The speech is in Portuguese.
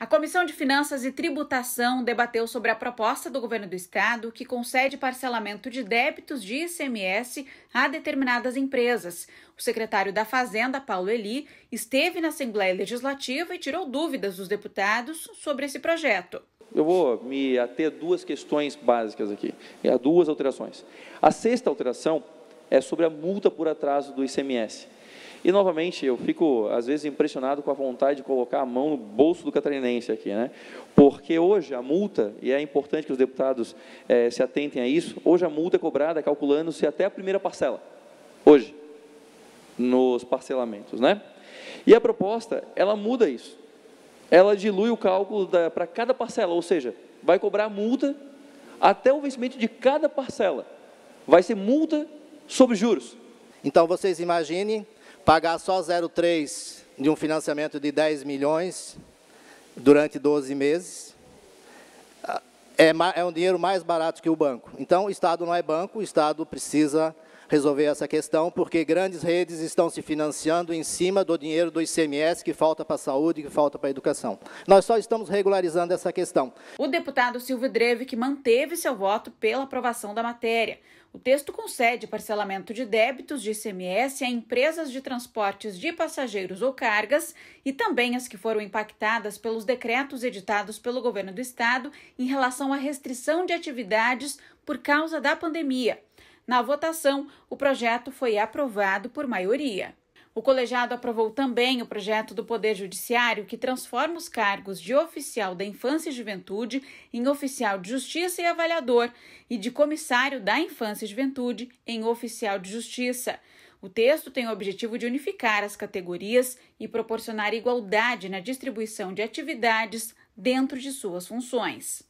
A Comissão de Finanças e Tributação debateu sobre a proposta do governo do estado que concede parcelamento de débitos de ICMS a determinadas empresas. O secretário da Fazenda, Paulo Eli, esteve na Assembleia Legislativa e tirou dúvidas dos deputados sobre esse projeto. Eu vou me ater duas questões básicas aqui, a duas alterações. A sexta alteração é sobre a multa por atraso do ICMS. E novamente, eu fico às vezes impressionado com a vontade de colocar a mão no bolso do catarinense aqui, né? Porque hoje a multa, e é importante que os deputados é, se atentem a isso, hoje a multa é cobrada calculando-se até a primeira parcela, hoje, nos parcelamentos, né? E a proposta, ela muda isso. Ela dilui o cálculo para cada parcela, ou seja, vai cobrar a multa até o vencimento de cada parcela. Vai ser multa sobre juros. Então vocês imaginem pagar só 0,3 de um financiamento de 10 milhões durante 12 meses ah, é, é um dinheiro mais barato que o banco. Então, o Estado não é banco, o Estado precisa resolver essa questão, porque grandes redes estão se financiando em cima do dinheiro do ICMS que falta para a saúde, que falta para a educação. Nós só estamos regularizando essa questão. O deputado Silvio Dreve, que manteve seu voto pela aprovação da matéria. O texto concede parcelamento de débitos de ICMS a empresas de transportes de passageiros ou cargas e também as que foram impactadas pelos decretos editados pelo governo do estado em relação à restrição de atividades por causa da pandemia. Na votação, o projeto foi aprovado por maioria. O colegiado aprovou também o projeto do Poder Judiciário que transforma os cargos de oficial da Infância e Juventude em oficial de Justiça e avaliador e de comissário da Infância e Juventude em oficial de Justiça. O texto tem o objetivo de unificar as categorias e proporcionar igualdade na distribuição de atividades dentro de suas funções.